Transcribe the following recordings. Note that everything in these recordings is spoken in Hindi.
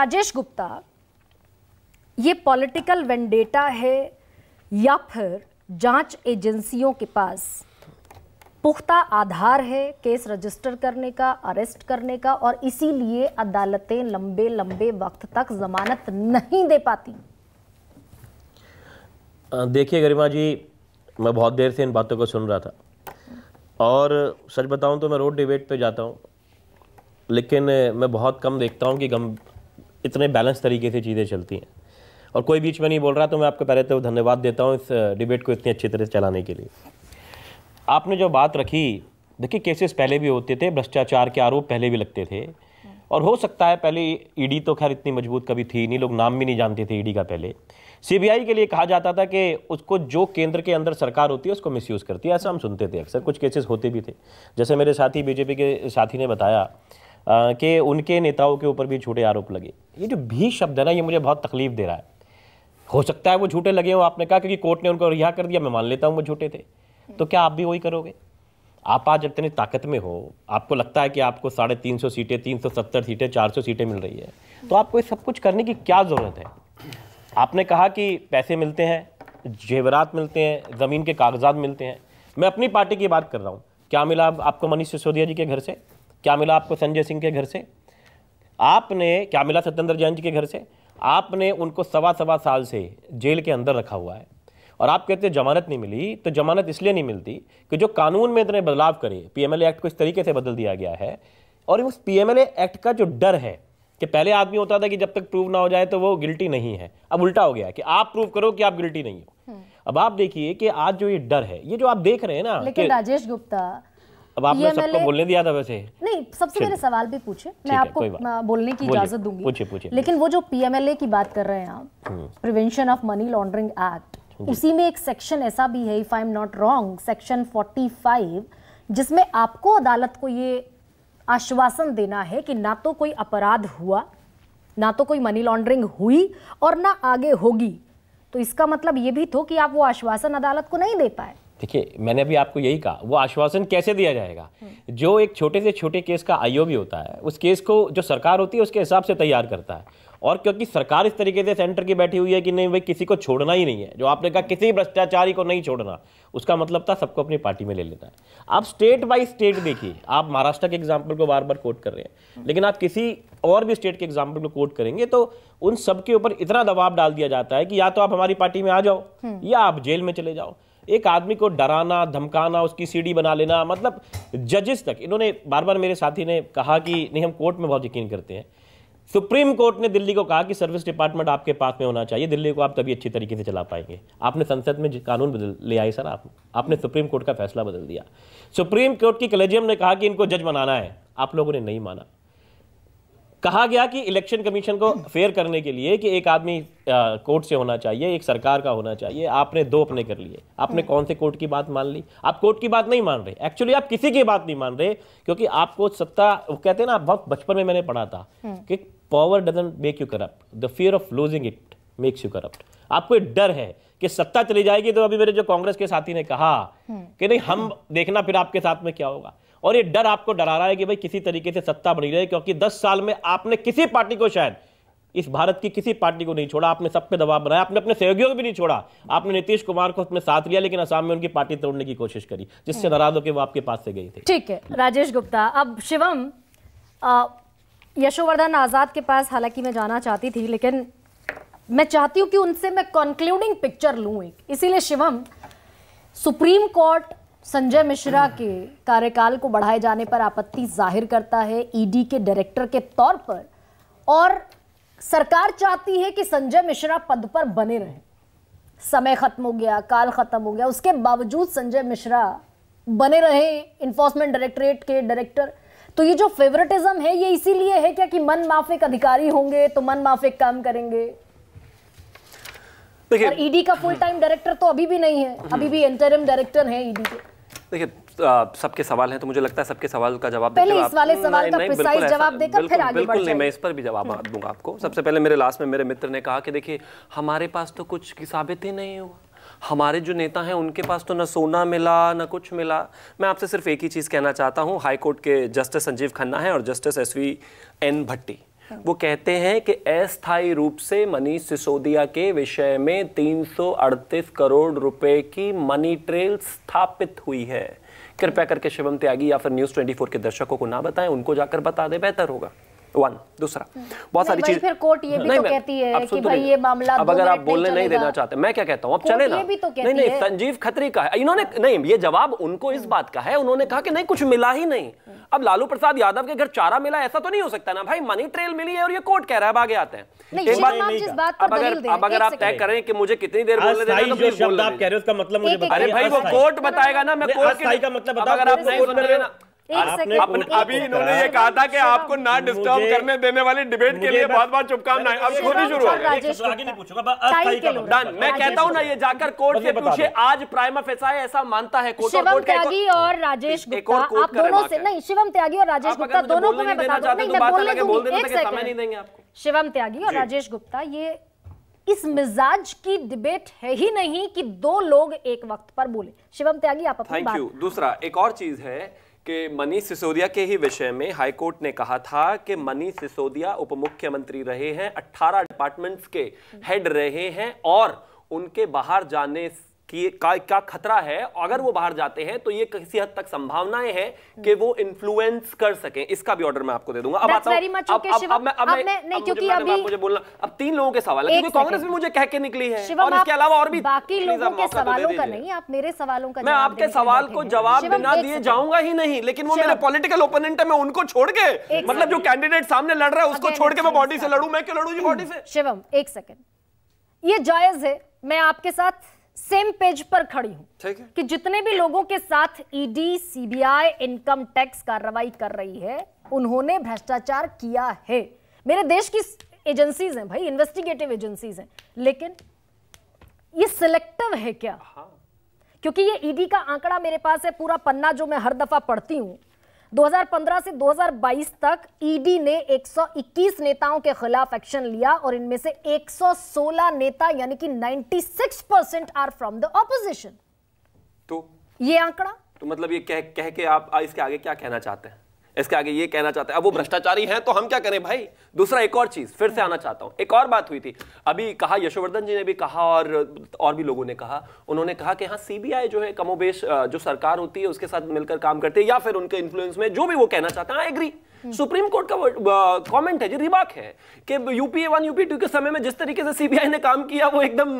राजेश गुप्ता ये पॉलिटिकल वेंडेटा है या फिर जांच एजेंसियों के पास पुख्ता आधार है केस रजिस्टर करने का अरेस्ट करने का और इसीलिए अदालतें लंबे लंबे वक्त तक जमानत नहीं दे पाती देखिए गरिमा जी मैं बहुत देर से इन बातों को सुन रहा था और सच बताऊं तो मैं रोड डिबेट पे जाता हूं लेकिन मैं बहुत कम देखता हूं कि इतने बैलेंस तरीके से चीज़ें चलती हैं और कोई बीच में नहीं बोल रहा तो मैं आपको पहले तो धन्यवाद देता हूँ इस डिबेट को इतनी अच्छी तरह से चलाने के लिए आपने जो बात रखी देखिए केसेस पहले भी होते थे भ्रष्टाचार के आरोप पहले भी लगते थे और हो सकता है पहले ईडी तो खैर इतनी मजबूत कभी थी नहीं लोग नाम भी नहीं जानते थे ईडी का पहले सीबीआई के लिए कहा जाता था कि उसको जो केंद्र के अंदर सरकार होती है उसको मिसयूज़ करती है ऐसा हम सुनते थे अक्सर कुछ केसेस होते भी थे जैसे मेरे साथी बीजेपी के साथी ने बताया कि उनके नेताओं के ऊपर भी झूठे आरोप लगे ये जो भी शब्द है ना ये मुझे बहुत तकलीफ दे रहा है हो सकता है वो झूठे लगे हो आपने कहा क्योंकि कोर्ट ने उनको रिहा कर दिया मैं मान लेता हूँ वो झूठे थे तो क्या आप भी वही करोगे आप आज इतनी ताकत में हो आपको लगता है कि आपको साढ़े तीन सौ सीटें तीन सौ सत्तर सीटें चार सौ सीटें मिल रही है तो आपको ये सब कुछ करने की क्या ज़रूरत है आपने कहा कि पैसे मिलते हैं जेवरात मिलते हैं ज़मीन के कागजात मिलते हैं मैं अपनी पार्टी की बात कर रहा हूँ क्या मिला आपको मनीष सिसोदिया जी के घर से क्या मिला आपको संजय सिंह के घर से आपने क्या मिला सत्येंद्र जैन जी के घर से आपने उनको सवा सवा साल से जेल के अंदर रखा हुआ है और आप कहते जमानत नहीं मिली तो जमानत इसलिए नहीं मिलती कि जो कानून में इतने बदलाव करे पीएमएलए एक्ट को इस तरीके से बदल दिया गया है और उस पीएमएलए एक्ट का जो डर है कि पहले आदमी होता था कि जब तक प्रूव ना हो जाए तो वो गिल्टी नहीं है अब उल्टा हो गया कि आप प्रूव करो कि आप गिल्टी नहीं हो हम्म। अब आप देखिए कि आज जो ये डर है ये जो आप देख रहे हैं ना लेकिन राजेश गुप्ता अब आपने सबको बोलने दिया था वैसे नहीं सबसे मेरे सवाल भी पूछे मैं आपको बोलने की इजाजत दूंगी पूछे पूछे लेकिन वो जो पीएमएलए की बात कर रहे हैं आप prevention of money laundering act उसी में एक सेक्शन ऐसा भी है if I am not wrong section 45 जिसमें आपको अदालत को ये आश्वासन देना है कि ना तो कोई अपराध हुआ ना तो कोई मनी लॉन्ड्रिंग हुई और ना आगे होगी तो इसका मतलब ये भी तो कि आप वो आश्वासन अदालत को नहीं दे पाए देखिए मैंने अभी आपको यही कहा वो आश्वासन कैसे दिया जाएगा जो एक छोटे से छोटे केस का आईओ भी होता है उस केस को जो सरकार होती है उसके हिसाब से तैयार करता है और क्योंकि सरकार इस तरीके से सेंटर की बैठी हुई है कि नहीं भाई किसी को छोड़ना ही नहीं है जो आपने कहा किसी भ्रष्टाचारी को नहीं छोड़ना उसका मतलब था सबको अपनी पार्टी में ले लेना है आप स्टेट बाई स्टेट देखिए आप महाराष्ट्र के एग्जाम्पल को बार बार कोट कर रहे हैं लेकिन आप किसी और भी स्टेट के एग्जाम्पल को कोट करेंगे तो उन सबके ऊपर इतना दबाव डाल दिया जाता है कि या तो आप हमारी पार्टी में आ जाओ या आप जेल में चले जाओ एक आदमी को डराना धमकाना उसकी सीडी बना लेना मतलब जजेस तक इन्होंने बार बार मेरे साथी ने कहा कि नहीं हम कोर्ट में बहुत यकीन करते हैं सुप्रीम कोर्ट ने दिल्ली को कहा कि सर्विस डिपार्टमेंट आपके पास में होना चाहिए दिल्ली को आप तभी अच्छी तरीके से चला पाएंगे आपने संसद में कानून बदल ले आए सर आप आपने सुप्रीम कोर्ट का फैसला बदल दिया सुप्रीम कोर्ट की कलेजियम ने कहा कि इनको जज बनाना है आप लोगों ने नहीं माना कहा गया कि इलेक्शन कमीशन को फेयर करने के लिए कि एक आदमी कोर्ट से होना चाहिए एक सरकार का होना चाहिए आपने दो अपने कर लिए आपने कौन से कोर्ट की बात मान ली आप कोर्ट की बात नहीं मान रहे एक्चुअली आप किसी की बात नहीं मान रहे क्योंकि आपको सत्ता वो कहते हैं ना बहुत बचपन में मैंने पढ़ा था कि power doesn't make you corrupt the fear of losing it makes you corrupt आपको एक डर है कि सत्ता चली जाएगी तो अभी मेरे जो कांग्रेस के साथी ने कहा कि नहीं हम देखना फिर आपके साथ में क्या होगा और ये डर आपको डरा रहा है कि भाई किसी तरीके से सत्ता बनी रहे क्योंकि दस साल में आपने किसी पार्टी को शायद इस भारत की किसी पार्टी को नहीं छोड़ा आपने सब पे दबाव बनाया आपने अपने सहयोगियों को भी नहीं छोड़ा आपने नीतीश कुमार को अपने साथ लिया लेकिन असम में उनकी पार्टी तोड़ने की कोशिश करी जिससे हम्म। नाराज होकर वो आपके पास से गई थी ठीक है राजेश गुप्ता अब शिवम यशोवर्धन आजाद के पास हालांकि मैं जाना चाहती थी लेकिन मैं चाहती हूँ कि उनसे मैं कंक्लूडिंग पिक्चर लू एक इसीलिए शिवम सुप्रीम कोर्ट संजय मिश्रा के कार्यकाल को बढ़ाए जाने पर आपत्ति जाहिर करता है ईडी e के डायरेक्टर के तौर पर और सरकार चाहती है कि संजय मिश्रा पद पर बने रहे समय खत्म हो गया काल खत्म हो गया उसके बावजूद संजय मिश्रा बने रहे इन्फोर्समेंट डायरेक्टरेट के डायरेक्टर तो ये जो फेवरेटिज्म है ये इसीलिए है क्या कि मन माफिक अधिकारी होंगे तो मन माफिक काम करेंगे और ईडी e का फुल टाइम डायरेक्टर तो अभी भी नहीं है अभी भी इंटरिम डायरेक्टर है ईडी के देखिए सबके सवाल हैं तो मुझे लगता है सबके सवाल का जवाब पहले इस वाले सवाल का प्रिसाइज जवाब देकर फिर आगे बिल्कुल नहीं मैं इस पर भी जवाब हाँ। दूंगा आपको सबसे पहले मेरे लास्ट में मेरे मित्र ने कहा कि देखिए हमारे पास तो कुछ साबित ही नहीं हुआ हमारे जो नेता हैं उनके पास तो ना सोना मिला ना कुछ मिला मैं आपसे सिर्फ एक ही चीज़ कहना चाहता हूँ हाईकोर्ट के जस्टिस संजीव खन्ना हैं और justice S V N Bhatti वो कहते हैं कि अस्थायी रूप से मनीष सिसोदिया के विषय में 338 करोड़ रुपए की मनी ट्रेल स्थापित हुई है कृपया करके शिवम त्यागी या फिर न्यूज़ 24 के दर्शकों को ना बताएं उनको जाकर बता दे बेहतर होगा वन दूसरा हम्म। बहुत सारी चीज फिर कोर्ट ये भी तो कहती है कि तो भाई ये मामला अब अगर आप बोलने नहीं देना चाहते मैं क्या कहता हूँ अब चले ना तो नहीं नहीं संजीव खत्री का है इन्होंने हाँ। नहीं ये जवाब उनको इस हम्म। बात का है उन्होंने कहा कि नहीं कुछ मिला ही नहीं हम्म। अब लालू प्रसाद यादव के घर चारा मिला ऐसा तो नहीं हो सकता ना भाई मनी ट्रेल मिली है और ये कोर्ट कह रहा है आगे आते हैं एक बात अब अगर अब अगर आप तय करें कि मुझे कितनी देर बोलने देना तो बोल आप कह रहे हो उसका मतलब मुझे अरे भाई वो कोर्ट बताएगा ना मैं कोर्ट का मतलब अगर आप नहीं सुन रहे ना आपने अभी इन्होंने ये कहा था कि आपको ना डिस्टर्ब करने देने वाली डिबेट के लिए बहुत बहुत शुभकामनाएं अब खुद ही शुरू डन मैं कहता हूँ ना ये जाकर कोर्ट से पूछे आज प्राइम फेसा ऐसा मानता है त्यागी और राजेश गुप्ता आप दोनों से नहीं शिवम त्यागी और राजेश गुप्ता दोनों को मैं बता दूं नहीं तो मैं बोलने दूंगी एक सेकंड शिवम त्यागी और राजेश गुप्ता ये इस मिजाज की डिबेट है ही नहीं कि दो लोग एक वक्त पर बोले शिवम त्यागी आप अपनी बात थैंक यू दूसरा एक और चीज है कि मनीष सिसोदिया के ही विषय में हाईकोर्ट ने कहा था कि मनीष सिसोदिया उप मुख्यमंत्री रहे हैं 18 डिपार्टमेंट्स के हेड रहे हैं और उनके बाहर जाने कि का, का खतरा है अगर वो बाहर जाते हैं तो ये किसी हद तक संभावनाएं हैं कि वो इन्फ्लुएंस कर सकें इसका भी ऑर्डर मैं आपको दे दूंगा अब आता हूं, अब, अब, अब, अब मैं नहीं क्योंकि अभी मुझे बोलना अब तीन लोगों के सवाल है क्योंकि कांग्रेस भी मुझे कह के निकली है और इसके अलावा और भी बाकी लोगों के तो सवालों का नहीं आप मेरे सवालों का मैं आपके सवाल को जवाब बिना दिए जाऊंगा ही नहीं लेकिन वो मेरे पॉलिटिकल ओपोनेंट है मैं उनको छोड़ के मतलब जो कैंडिडेट सामने लड़ रहा है उसको छोड़ के मैं बॉडी से लड़ू मैं क्यों लड़ू जी बॉडी से शिवम एक सेकेंड ये जायज है मैं आपके साथ सेम पेज पर खड़ी हूं कि जितने भी लोगों के साथ ईडी सीबीआई इनकम टैक्स कार्रवाई कर रही है उन्होंने भ्रष्टाचार किया है मेरे देश की एजेंसीज हैं भाई इन्वेस्टिगेटिव एजेंसीज हैं लेकिन ये सिलेक्टिव है क्या हाँ। क्योंकि ये ईडी e का आंकड़ा मेरे पास है पूरा पन्ना जो मैं हर दफा पढ़ती हूं 2015 से 2022 तक ईडी e ने 121 नेताओं के खिलाफ एक्शन लिया और इनमें से 116 नेता यानी कि 96 percent are from the opposition तो ये आंकड़ा तो मतलब ये कह कह के आप इसके आगे क्या कहना चाहते हैं इसके आगे ये कहना चाहता है अब वो भ्रष्टाचारी हैं तो हम क्या करें भाई दूसरा एक और चीज फिर से आना चाहता हूं एक और बात हुई थी अभी कहा यशोवर्धन जी ने भी कहा और और भी लोगों ने कहा उन्होंने कहा कि हाँ सीबीआई जो है कमोबेश जो सरकार होती है उसके साथ मिलकर काम करती है या फिर उनके इन्फ्लुएंस में जो भी वो कहना चाहते हैं एग्री हाँ, हम्म। सुप्रीम कोर्ट का कमेंट है जी रिमार्क है कि यूपीए वन यूपीए टू के समय में जिस तरीके से सीबीआई ने काम किया वो एकदम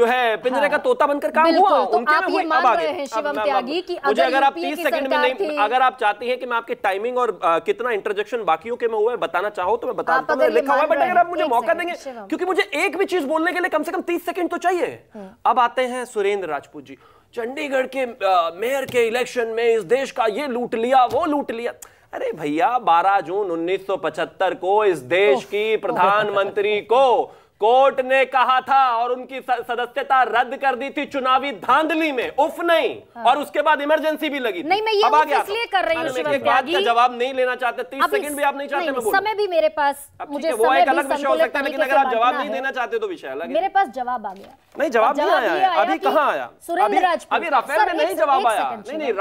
जो है पिंजरे हाँ। का तोता बनकर काम हुआ तो उनके आप ये मान रहे हैं शिवम त्यागी कि मुझे अगर आप 30 सेकंड में नहीं अगर आप चाहती हैं कि मैं आपके टाइमिंग और कितना इंटरजेक्शन बाकी के में हुआ है बताना चाहो तो मैं बता दूंगा लिखा हुआ बट अगर आप मुझे मौका देंगे क्योंकि मुझे एक भी चीज बोलने के लिए कम से कम तीस सेकंड तो चाहिए हम्म। अब आते हैं सुरेंद्र राजपूत जी चंडीगढ़ के मेयर के इलेक्शन में इस देश का ये लूट लिया वो लूट लिया अरे भैया 12 जून 1975 को इस देश की प्रधानमंत्री को कोर्ट ने कहा था और उनकी सदस्यता रद्द कर दी थी चुनावी धांधली में उफ नहीं हाँ। और उसके बाद इमरजेंसी भी लगी नहीं मैं ये इसलिए तो। कर रही हूँ जवाब नहीं लेना चाहते तीस सेकंड भी आप नहीं चाहते नहीं, समय भी मेरे पास मुझे वो एक अलग विषय हो सकता है लेकिन अगर आप जवाब नहीं देना चाहते तो विषय अलग मेरे पास जवाब आ गया नहीं जवाब नहीं आया अभी कहाँ आया अभी अभी राफेल में नहीं जवाब आया नहीं नहीं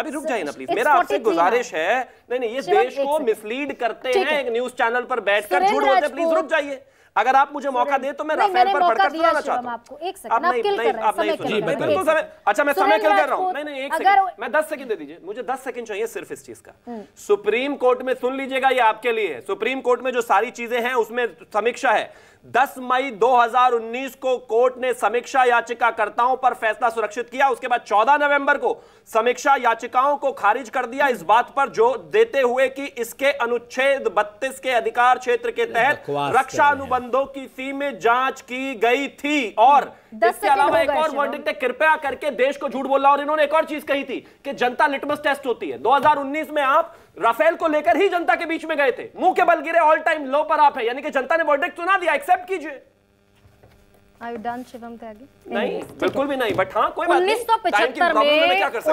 अभी रुक जाइए ना प्लीज मेरा आपसे गुजारिश है नहीं नहीं ये देश को मिसलीड करते हैं एक न्यूज चैनल पर बैठकर झूठ बोलते प्लीज रुक जाइए अगर आप मुझे मौका दे तो मैं राफेल पर पढ़कर सुनाना चाहता हूँ बिल्कुल समय अच्छा मैं समय किल कर रहा हूँ दस सेकंड दे दीजिए मुझे दस सेकंड चाहिए सिर्फ इस चीज का हम्म। सुप्रीम कोर्ट में सुन लीजिएगा ये आपके लिए सुप्रीम कोर्ट में जो सारी चीजें हैं उसमें समीक्षा है 10 मई 2019 को कोर्ट ने समीक्षा याचिकाकर्ताओं पर फैसला सुरक्षित किया उसके बाद 14 नवंबर को समीक्षा याचिकाओं को खारिज कर दिया इस बात पर जो देते हुए कि इसके अनुच्छेद 32 के अधिकार क्षेत्र के तहत रक्षा अनुबंधों की फी में जांच की गई थी और इसके अलावा एक और वर्डिक्ट है कृपया करके देश को झूठ बोला और इन्होंने एक और चीज कही थी कि जनता लिटमस टेस्ट होती है 2019 में आप राफेल को लेकर ही जनता के बीच में गए थे मुंह के बल गिरे ऑल टाइम लो पर आप है यानी कि जनता ने वर्डिक्ट सुना दिया एक्सेप्ट कीजिए नहीं बिल्कुल भी नहीं बट हाँ कोई में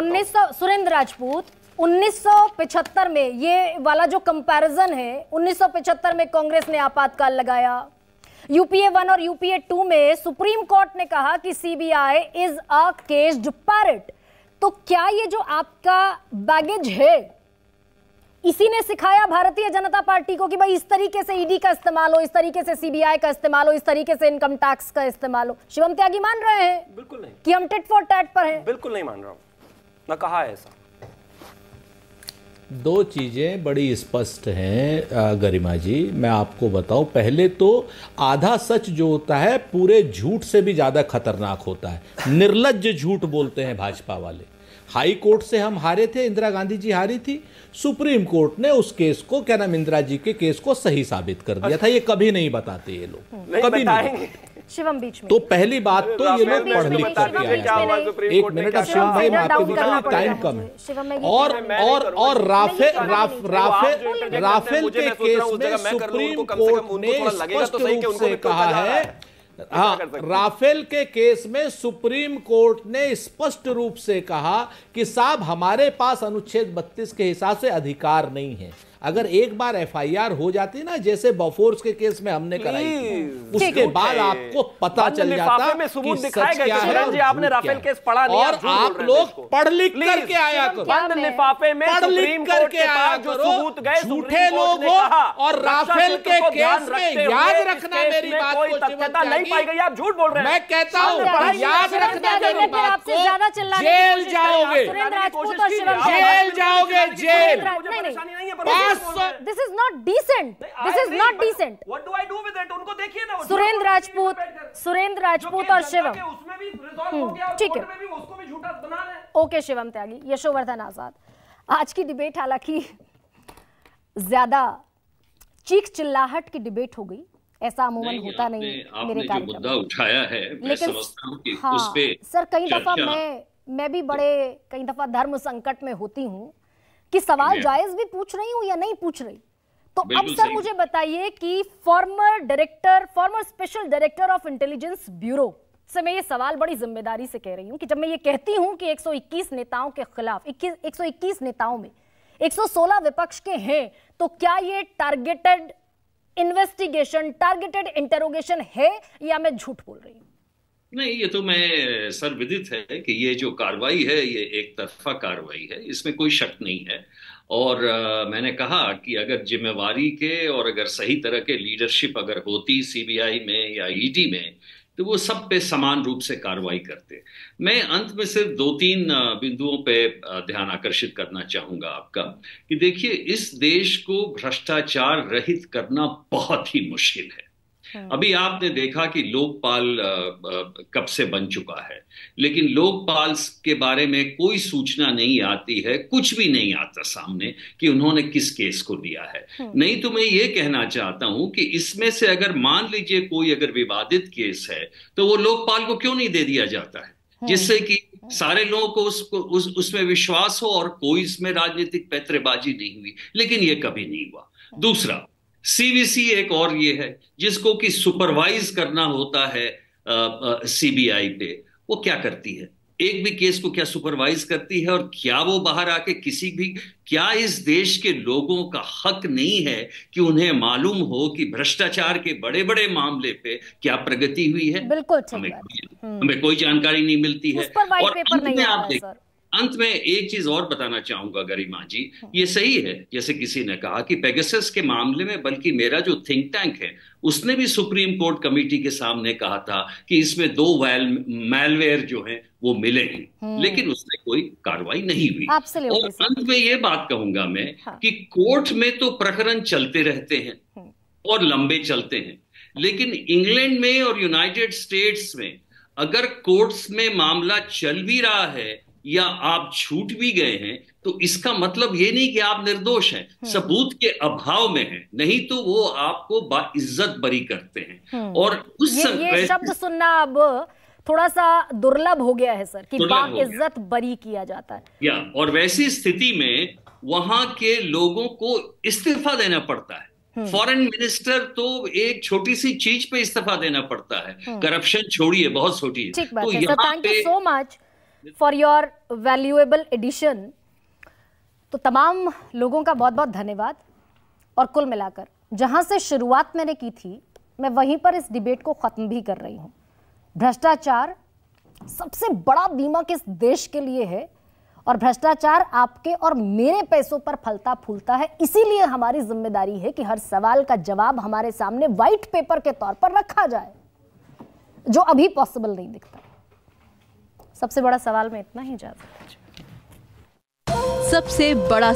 उन्नीस सौ सुरेंद्र राजपूत 1975 में ये वाला जो कंपैरिजन है 1975 में कांग्रेस ने आपातकाल लगाया यूपीए वन और यूपीए टू में सुप्रीम कोर्ट ने कहा कि CBI is a caged parrot तो क्या ये जो आपका बैगेज है इसी ने सिखाया भारतीय जनता पार्टी को कि भाई इस तरीके से ईडी e का इस्तेमाल हो इस तरीके से सीबीआई का इस्तेमाल हो इस तरीके से इनकम टैक्स का इस्तेमाल हो शिवम त्यागी मान रहे हैं बिल्कुल नहीं कि हम टिट फॉर टैट पर हैं बिल्कुल नहीं मान रहा हूं ना कहा है ऐसा दो चीज़ें बड़ी स्पष्ट हैं गरिमा जी मैं आपको बताऊं पहले तो आधा सच जो होता है पूरे झूठ से भी ज़्यादा खतरनाक होता है निर्लज झूठ बोलते हैं भाजपा वाले हाई कोर्ट से हम हारे थे इंदिरा गांधी जी हारी थी सुप्रीम कोर्ट ने उस केस को क्या नाम इंदिरा जी के केस को सही साबित कर दिया अच्छा। था ये कभी नहीं बताते ये लोग कभी नहीं शिवम बीच में तो पहली बात तो ये लोग पढ़ लिख करके आए एक मिनट अब शिवम भाई आपके बीच टाइम कम है और तो और और राफे राफेल राफेल के केस में सुप्रीम कोर्ट ने तो स्पष्ट रूप से कहा है हाँ राफेल के केस में सुप्रीम कोर्ट ने स्पष्ट रूप से कहा कि साहब हमारे पास अनुच्छेद 32 के हिसाब से अधिकार नहीं है अगर एक बार एफआईआर हो जाती ना जैसे बफोर्स के केस में हमने कराई उसके बाद आपको पता चल जाता है आपने राफेल केस पढ़ा नहीं और आप लोग पढ़ लिख करके आया बंद लिफाफे में पढ़ लिख करके आया झूठे लोग और राफेल के केस में याद रखना मेरी बात को नहीं पाई गई आप झूठ बोल रहे हैं मैं कहता हूँ तो याद रखना मेरी तो बात को जेल तो जाओगे जेल जाओगे jail this is not decent this is not decent what do I do with it उनको देखिए ना सुरेंद्र तो राजपूत सुरेंद्र राजपूत और शिवम हम्म, ठीक है ओके शिवम त्यागी यशोवर्धन आजाद आज की डिबेट हालांकि ज्यादा चीख चिल्लाहट की डिबेट हो गई ऐसा अमूमन होता नहीं मेरे जो मुद्दा उठाया है लेकिन हाँ, उस पे सर कई दफा मैं मैं भी बड़े कई दफा धर्म संकट में होती हूँ कि सवाल जायज भी पूछ रही हूं या नहीं पूछ रही तो अब सर मुझे बताइए कि former director former special director of intelligence bureau से मैं ये सवाल बड़ी जिम्मेदारी से कह रही हूं कि जब मैं ये कहती हूं कि 121 नेताओं के खिलाफ 21 121 नेताओं में 116 विपक्ष के हैं तो क्या ये टारगेटेड इन्वेस्टिगेशन टारगेटेड इंटेरोगेशन है या मैं झूठ बोल रही हूं नहीं ये तो मैं सर्वविदित है कि ये जो कार्रवाई है ये एक तरफा कार्रवाई है इसमें कोई शक नहीं है और आ, मैंने कहा कि अगर जिम्मेवारी के और अगर सही तरह के लीडरशिप अगर होती सीबीआई में या ईडी में तो वो सब पे समान रूप से कार्रवाई करते मैं अंत में सिर्फ दो तीन बिंदुओं पे ध्यान आकर्षित करना चाहूंगा आपका कि देखिए इस देश को भ्रष्टाचार रहित करना बहुत ही मुश्किल है अच्छा। अभी आपने देखा कि लोकपाल कब से बन चुका है लेकिन लोकपाल के बारे में कोई सूचना नहीं आती है कुछ भी नहीं आता सामने कि उन्होंने किस केस को लिया है हम्म। नहीं तो मैं ये कहना चाहता हूं कि इसमें से अगर मान लीजिए कोई अगर विवादित केस है तो वो लोकपाल को क्यों नहीं दे दिया जाता है हम्म। जिससे कि हम्म। सारे लोगों को उसको उस, उसमें विश्वास हो और कोई इसमें राजनीतिक पैतरेबाजी नहीं हुई लेकिन ये कभी नहीं हुआ दूसरा सीबीसी एक और ये है जिसको कि सुपरवाइज करना होता है सीबीआई पे वो क्या करती है एक भी केस को क्या सुपरवाइज करती है और क्या वो बाहर आके किसी भी क्या इस देश के लोगों का हक नहीं है कि उन्हें मालूम हो कि भ्रष्टाचार के बड़े बड़े मामले पे क्या प्रगति हुई है बिल्कुल हमें, हम्म। हमें कोई जानकारी नहीं मिलती है और पेपर नहीं आप देखिए अंत में एक चीज और बताना चाहूंगा गरिमा जी हाँ। ये सही है जैसे किसी ने कहा कि पेगसेस के मामले में बल्कि मेरा जो थिंक टैंक है उसने भी सुप्रीम कोर्ट कमेटी के सामने कहा था कि इसमें दो मेलवेयर जो है वो मिले हैं हम्म। लेकिन उसने कोई कार्रवाई नहीं हुई और अंत में ये बात कहूंगा मैं हाँ। कि कोर्ट में तो प्रकरण चलते रहते हैं हम्म। और लंबे चलते हैं लेकिन इंग्लैंड में और यूनाइटेड स्टेट्स में अगर कोर्ट्स में मामला चल भी रहा है या आप छूट भी गए हैं तो इसका मतलब ये नहीं कि आप निर्दोष हैं हम्म। सबूत के अभाव में हैं नहीं तो वो आपको बाइज्जत बरी करते हैं हम्म। और उस ये, ये शब्द सुनना अब थोड़ा सा दुर्लभ हो गया है सर कि इज्जत बरी किया जाता है या और वैसी स्थिति में वहां के लोगों को इस्तीफा देना पड़ता है हम्म। फॉरेन मिनिस्टर तो एक छोटी सी चीज पे इस्तीफा देना पड़ता है करप्शन छोड़िए बहुत छोटी है तो यहाँ पे so much for your valuable addition तो तमाम लोगों का बहुत बहुत धन्यवाद और कुल मिलाकर जहां से शुरुआत मैंने की थी मैं वहीं पर इस डिबेट को ख़त्म भी कर रही हूं भ्रष्टाचार सबसे बड़ा बीमा किस देश के लिए है और भ्रष्टाचार आपके और मेरे पैसों पर फलता फूलता है इसीलिए हमारी जिम्मेदारी है कि हर सवाल का जवाब हमारे सामने व्हाइट पेपर के तौर पर रखा जाए जो अभी पॉसिबल नहीं दिखता सबसे बड़ा सवाल में इतना ही सकता सबसे बड़ा